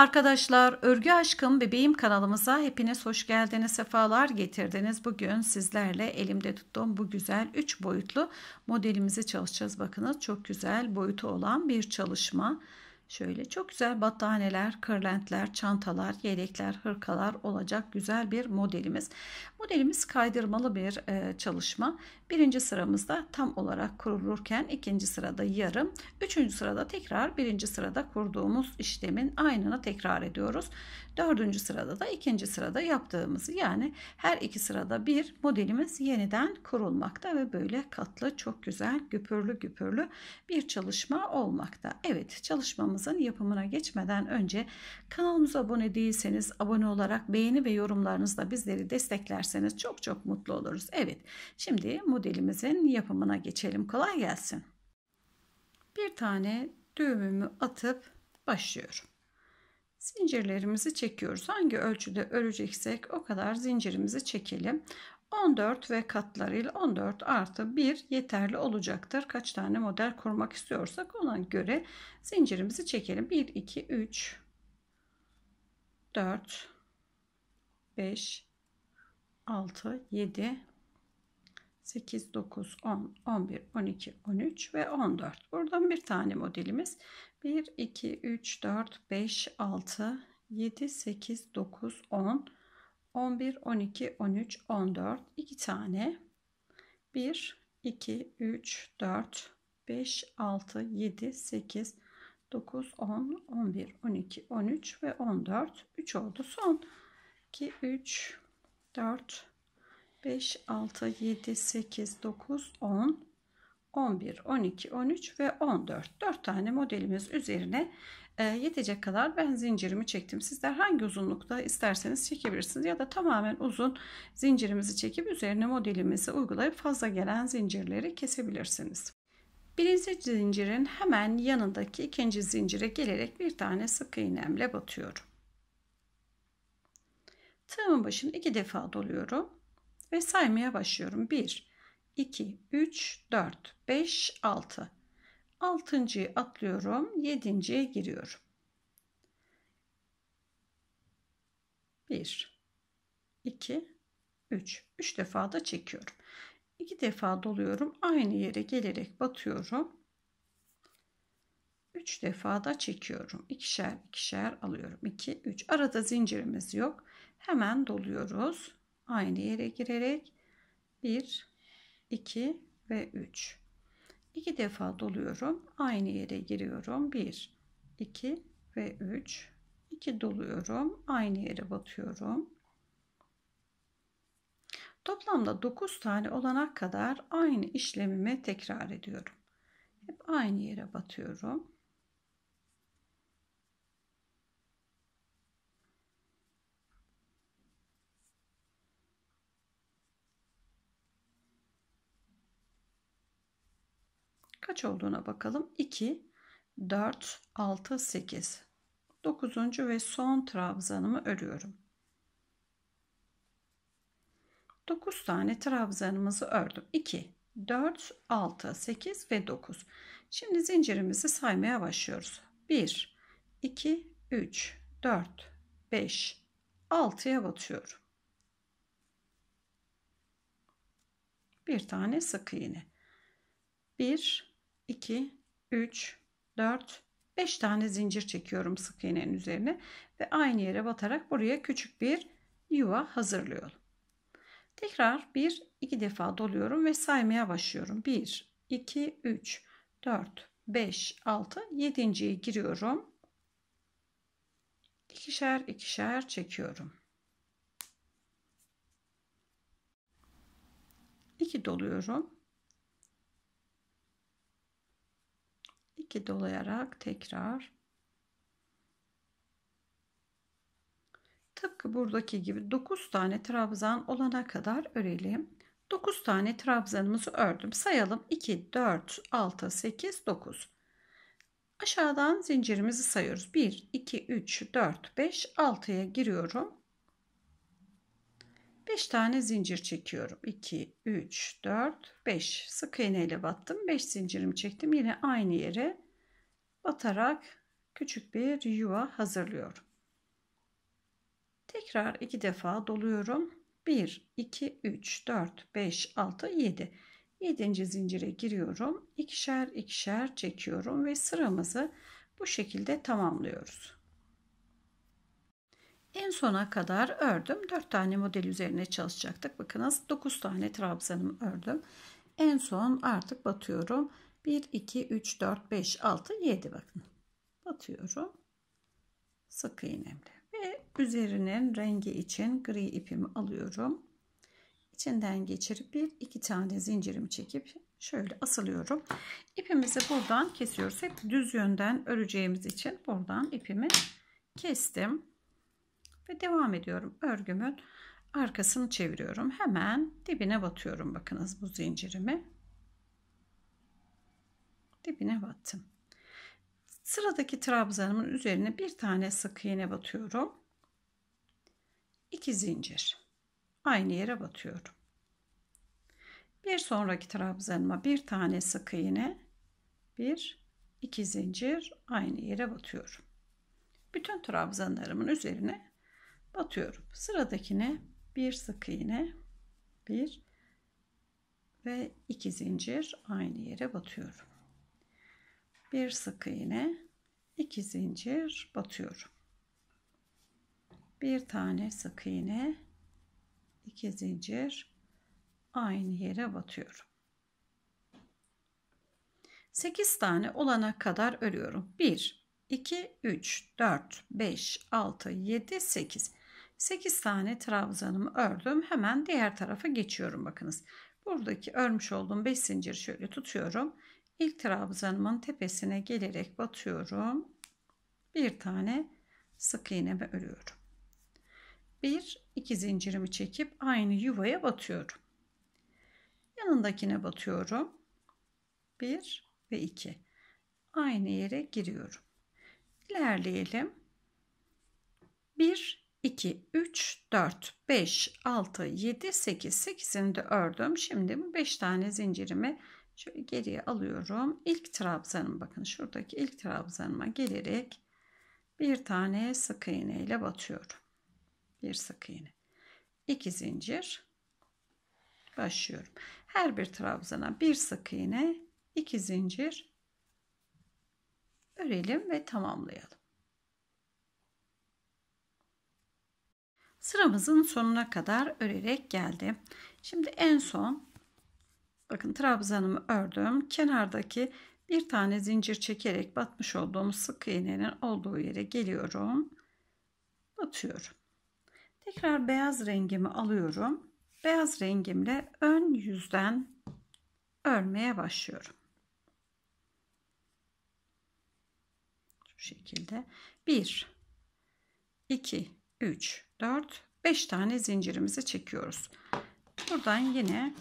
arkadaşlar, Örgü Aşkım Bebeğim kanalımıza hepiniz hoş geldiniz, sefalar getirdiniz. Bugün sizlerle elimde tuttuğum bu güzel 3 boyutlu modelimizi çalışacağız. Bakınız çok güzel boyutu olan bir çalışma. Şöyle çok güzel battaniyeler, kırlentler, çantalar, yelekler, hırkalar olacak güzel bir modelimiz. Modelimiz kaydırmalı bir e, çalışma. Birinci sıramızda tam olarak kurulurken ikinci sırada yarım, üçüncü sırada tekrar birinci sırada kurduğumuz işlemin aynını tekrar ediyoruz. Dördüncü sırada da ikinci sırada yaptığımızı yani her iki sırada bir modelimiz yeniden kurulmakta ve böyle katlı çok güzel güpürlü güpürlü bir çalışma olmakta. Evet çalışmamızın yapımına geçmeden önce kanalımıza abone değilseniz abone olarak beğeni ve yorumlarınızla bizleri desteklerseniz çok çok mutlu oluruz. Evet şimdi modelimizin yapımına geçelim. Kolay gelsin. Bir tane düğümümü atıp başlıyorum. Zincirlerimizi çekiyoruz. Hangi ölçüde öreceksek o kadar zincirimizi çekelim. 14 ve katlarıyla 14 artı 1 yeterli olacaktır. Kaç tane model kurmak istiyorsak ona göre zincirimizi çekelim. 1, 2, 3, 4, 5, 6, 7, 8, 9, 10, 11, 12, 13 ve 14. Buradan bir tane modelimiz. 1, 2, 3, 4, 5, 6, 7, 8, 9, 10, 11, 12, 13, 14. 2 tane. 1, 2, 3, 4, 5, 6, 7, 8, 9, 10, 11, 12, 13 ve 14. 3 oldu. Son 2, 3, 4, 5, 6, 7, 8, 9, 10, 11, 12, 13 ve 14. 4 tane modelimiz üzerine e, yetecek kadar ben zincirimi çektim. Sizler hangi uzunlukta isterseniz çekebilirsiniz ya da tamamen uzun zincirimizi çekip üzerine modelimizi uygulayıp fazla gelen zincirleri kesebilirsiniz. Birinci zincirin hemen yanındaki ikinci zincire gelerek bir tane sık iğnemle batıyorum. Tığımın başını iki defa doluyorum ve saymaya başlıyorum. 1, 2, 3, 4, 5, 6. Altıncıyı atlıyorum. Yedinciye giriyorum. 1, 2, 3. 3 defa da çekiyorum. 2 defa doluyorum. Aynı yere gelerek batıyorum. 3 defa da çekiyorum. ikişer ikişer alıyorum. 2, 3. Arada zincirimiz yok. Hemen doluyoruz aynı yere girerek 1 2 ve 3 2 defa doluyorum aynı yere giriyorum 1 2 ve 3 2 doluyorum aynı yere batıyorum toplamda 9 tane olana kadar aynı işlemimi tekrar ediyorum hep aynı yere batıyorum kaç olduğuna bakalım. 2, 4, 6, 8. 9. ve son trabzanımı örüyorum. 9 tane trabzanımızı ördüm. 2, 4, 6, 8 ve 9. Şimdi zincirimizi saymaya başlıyoruz. 1, 2, 3, 4, 5, 6'ya batıyorum. Bir tane sık iğne. 1 2, 3, 4, 5 tane zincir çekiyorum sık iğnenin üzerine ve aynı yere batarak buraya küçük bir yuva hazırlıyorum. Tekrar 1, 2 defa doluyorum ve saymaya başlıyorum. 1, 2, 3, 4, 5, 6, 7.ye giriyorum. İkişer ikişer çekiyorum. 2 doluyorum ki dolayarak tekrar tıpkı buradaki gibi 9 tane trabzan olana kadar örelim. 9 tane trabzanımızı ördüm. Sayalım 2, 4, 6, 8, 9. Aşağıdan zincirimizi sayıyoruz. 1, 2, 3, 4, 5, 6'ya giriyorum. 5 tane zincir çekiyorum. 2, 3, 4, 5. Sık iğneyle battım. 5 zincirimi çektim. Yine aynı yere batarak küçük bir yuva hazırlıyorum. Tekrar iki defa doluyorum. 1, 2, 3, 4, 5, 6, 7. 7. zincire giriyorum. ikişer ikişer çekiyorum ve sıramızı bu şekilde tamamlıyoruz. En sona kadar ördüm. 4 tane model üzerine çalışacaktık. Bakınız 9 tane trabzanım ördüm. En son artık batıyorum. 1, 2, 3, 4, 5, 6, 7 bakın. Batıyorum. Sık iğnemle. Ve üzerinin rengi için gri ipimi alıyorum. İçinden geçirip bir iki tane zincirimi çekip şöyle asılıyorum. İpimizi buradan kesiyoruz. Hep düz yönden öreceğimiz için buradan ipimi kestim ve devam ediyorum. Örgümün arkasını çeviriyorum. Hemen dibine batıyorum. Bakınız bu zincirimi. Dibine battım. Sıradaki trabzanımın üzerine bir tane sık iğne batıyorum. iki zincir. Aynı yere batıyorum. Bir sonraki trabzanıma bir tane sık iğne, bir, iki zincir aynı yere batıyorum. Bütün trabzanlarımın üzerine batıyorum. Sıradakine bir sık iğne, bir ve iki zincir aynı yere batıyorum. Bir sık iğne, iki zincir batıyorum. Bir tane sık iğne, iki zincir aynı yere batıyorum. 8 tane olana kadar örüyorum. 1 2 3 4 5 6 7 8 8 tane trabzanımı ördüm. Hemen diğer tarafa geçiyorum bakınız. Buradaki örmüş olduğum 5 zinciri şöyle tutuyorum. İlk trabzanımın tepesine gelerek batıyorum. Bir tane sık iğnemi örüyorum. Bir, iki zincirimi çekip aynı yuvaya batıyorum. Yanındakine batıyorum. Bir ve iki. Aynı yere giriyorum. İlerleyelim. Bir 2, 3, 4, 5, 6, 7, 8. 8'ini de ördüm. Şimdi bu 5 tane zincirimi şöyle geriye alıyorum. İlk trabzanım bakın şuradaki ilk trabzanıma gelerek bir tane sık iğne ile batıyorum. Bir sık iğne. 2 zincir başlıyorum. Her bir trabzana bir sık iğne, 2 zincir örelim ve tamamlayalım. Sıramızın sonuna kadar örerek geldim. Şimdi en son bakın trabzanımı ördüm. Kenardaki bir tane zincir çekerek batmış olduğum sık iğnenin olduğu yere geliyorum. Batıyorum. Tekrar beyaz rengimi alıyorum. Beyaz rengimle ön yüzden örmeye başlıyorum. Şu şekilde 1 2 3 4, 5 tane zincirimizi çekiyoruz. Buradan yine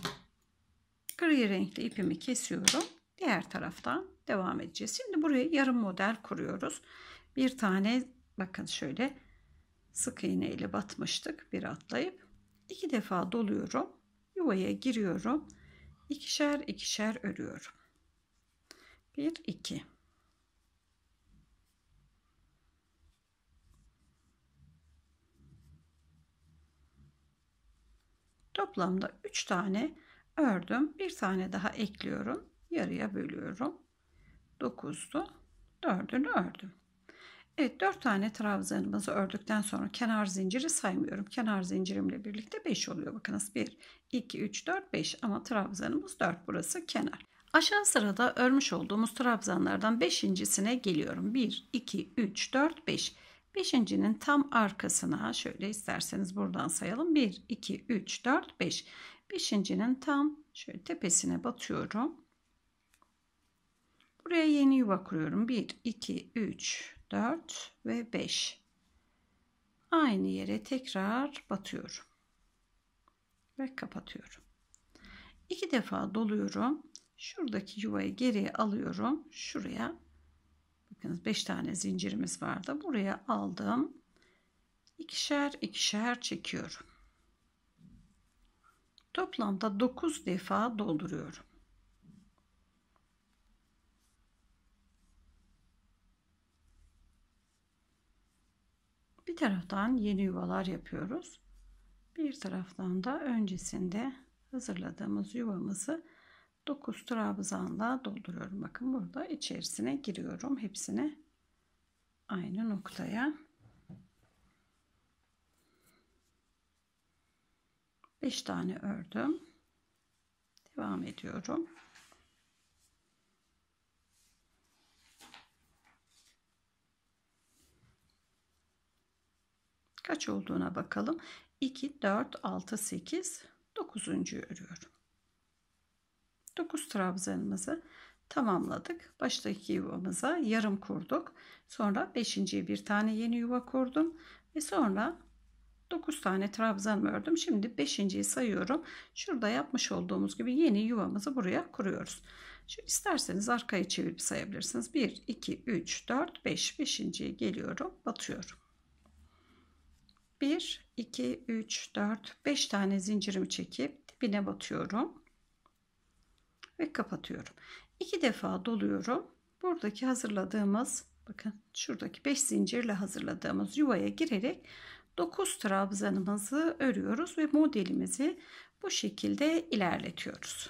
gri renkli ipimi kesiyorum. Diğer taraftan devam edeceğiz. Şimdi buraya yarım model kuruyoruz. Bir tane bakın şöyle sık iğne ile batmıştık. Bir atlayıp iki defa doluyorum. Yuvaya giriyorum. ikişer ikişer örüyorum. 1 2 Toplamda 3 tane ördüm. Bir tane daha ekliyorum. Yarıya bölüyorum. 9'du. 4'ünü ördüm. Evet 4 tane trabzanımızı ördükten sonra kenar zinciri saymıyorum. Kenar zincirimle birlikte 5 oluyor. Bakınız 1, 2, 3, 4, 5 ama trabzanımız 4 burası kenar. Aşağı sırada örmüş olduğumuz trabzanlardan 5.sine geliyorum. 1, 2, 3, 4, 5. Beşincinin tam arkasına şöyle isterseniz buradan sayalım. 1, 2, 3, 4, 5. Beşincinin tam şöyle tepesine batıyorum. Buraya yeni yuva kuruyorum. 1, 2, 3, 4 ve 5. Aynı yere tekrar batıyorum. Ve kapatıyorum. İki defa doluyorum. Şuradaki yuvayı geriye alıyorum. Şuraya bakınız 5 tane zincirimiz vardı. Buraya aldım. ikişer ikişer çekiyorum. Toplamda 9 defa dolduruyorum. Bir taraftan yeni yuvalar yapıyoruz. Bir taraftan da öncesinde hazırladığımız yuvamızı 9 trabzanla dolduruyorum. Bakın burada içerisine giriyorum. Hepsini aynı noktaya. 5 tane ördüm. Devam ediyorum. Kaç olduğuna bakalım. 2, 4, 6, 8, 9. örüyorum. 9 trabzanımızı tamamladık. Baştaki yuvamıza yarım kurduk. Sonra 5. bir tane yeni yuva kurdum ve sonra 9 tane trabzan ördüm. Şimdi 5. sayıyorum. Şurada yapmış olduğumuz gibi yeni yuvamızı buraya kuruyoruz. Şu isterseniz arkaya çevirip sayabilirsiniz. 1 2 3 4 5 5. geliyorum, batıyorum. 1 2 3 4 5 tane zincirimi çekip dibine batıyorum ve kapatıyorum. İki defa doluyorum. Buradaki hazırladığımız bakın şuradaki 5 zincirle hazırladığımız yuvaya girerek 9 trabzanımızı örüyoruz ve modelimizi bu şekilde ilerletiyoruz.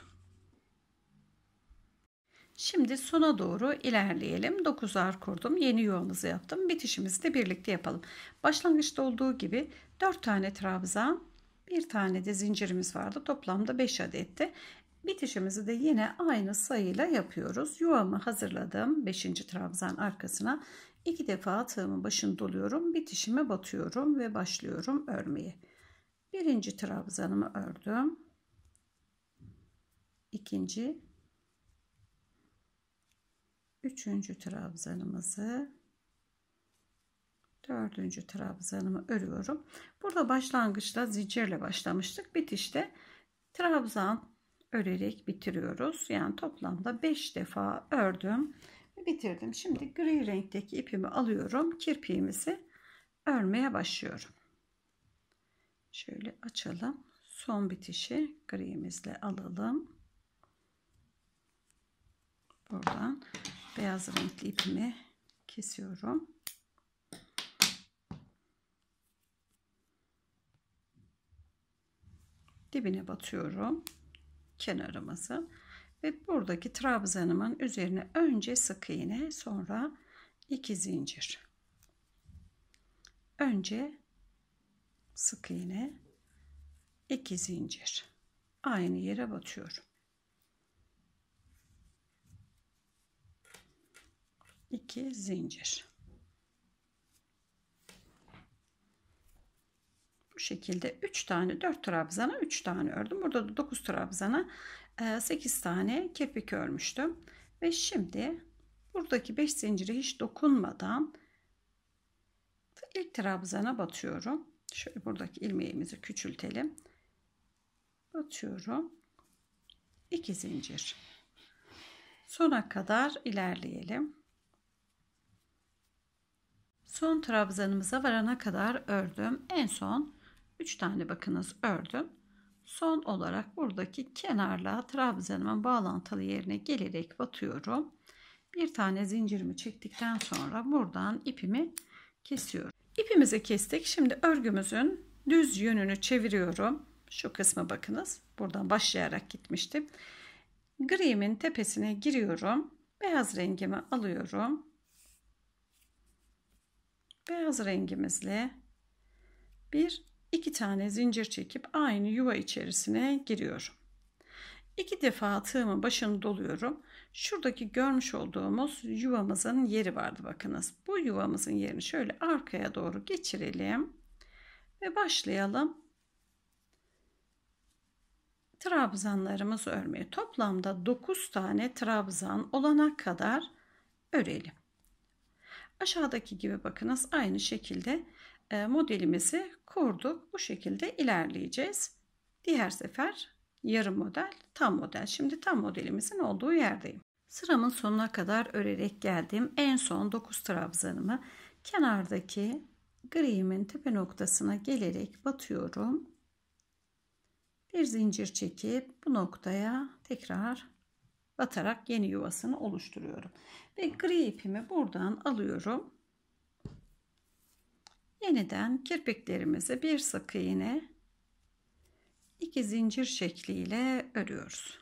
Şimdi sona doğru ilerleyelim. 9 ar kurdum. Yeni yuvamızı yaptım. Bitişimizi de birlikte yapalım. Başlangıçta olduğu gibi 4 tane trabzan, bir tane de zincirimiz vardı. Toplamda 5 adetti. Bitişimizi de yine aynı sayıyla yapıyoruz. Yuvamı hazırladım. 5. trabzan arkasına 2 defa tığımın başını doluyorum. Bitişime batıyorum ve başlıyorum örmeye. Birinci trabzanımı ördüm. İkinci. Üçüncü trabzanımızı dördüncü trabzanımı örüyorum. Burada başlangıçta zincirle başlamıştık. Bitişte trabzan örerek bitiriyoruz. Yani toplamda 5 defa ördüm ve bitirdim. Şimdi gri renkteki ipimi alıyorum. Kirpiğimizi örmeye başlıyorum. Şöyle açalım. Son bitişi grimizle alalım. Buradan beyaz renkli ipimi kesiyorum. Dibine batıyorum kenarımızı ve buradaki trabzanımın üzerine önce sık iğne sonra iki zincir. Önce sık iğne iki zincir. Aynı yere batıyorum. 2 zincir. bu şekilde 3 tane 4 trabzana 3 tane ördüm. Burada da 9 trabzana 8 e, tane kirpik örmüştüm. Ve şimdi buradaki 5 zinciri hiç dokunmadan ilk trabzana batıyorum. Şöyle buradaki ilmeğimizi küçültelim. Batıyorum. 2 zincir. Sona kadar ilerleyelim. Son trabzanımıza varana kadar ördüm. En son 3 tane bakınız ördüm. Son olarak buradaki kenarla trabzanımın bağlantılı yerine gelerek batıyorum. Bir tane zincirimi çektikten sonra buradan ipimi kesiyorum. İpimizi kestik. Şimdi örgümüzün düz yönünü çeviriyorum. Şu kısmı bakınız. Buradan başlayarak gitmiştim. Grimin tepesine giriyorum. Beyaz rengimi alıyorum. Beyaz rengimizle bir 2 tane zincir çekip aynı yuva içerisine giriyorum. 2 defa tığımın başını doluyorum. Şuradaki görmüş olduğumuz yuvamızın yeri vardı bakınız. Bu yuvamızın yerini şöyle arkaya doğru geçirelim ve başlayalım. Trabzanlarımızı örmeye toplamda 9 tane trabzan olana kadar örelim. Aşağıdaki gibi bakınız aynı şekilde e, modelimizi kurduk. Bu şekilde ilerleyeceğiz. Diğer sefer yarım model, tam model. Şimdi tam modelimizin olduğu yerdeyim. Sıramın sonuna kadar örerek geldim. En son 9 trabzanımı kenardaki grimin tepe noktasına gelerek batıyorum. Bir zincir çekip bu noktaya tekrar batarak yeni yuvasını oluşturuyorum. Ve gri ipimi buradan alıyorum. Yeniden kirpiklerimizi bir sık iğne iki zincir şekliyle örüyoruz.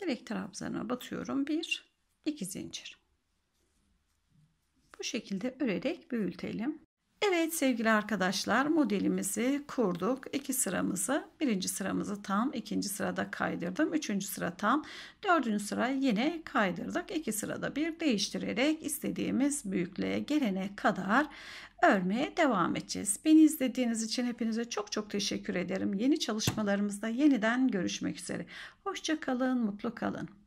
Direkt trabzana batıyorum. bir iki zincir. Bu şekilde örerek büyütelim. Evet sevgili arkadaşlar modelimizi kurduk. İki sıramızı birinci sıramızı tam ikinci sırada kaydırdım. Üçüncü sıra tam dördüncü sıra yine kaydırdık. İki sırada bir değiştirerek istediğimiz büyüklüğe gelene kadar örmeye devam edeceğiz. Beni izlediğiniz için hepinize çok çok teşekkür ederim. Yeni çalışmalarımızda yeniden görüşmek üzere. Hoşçakalın mutlu kalın.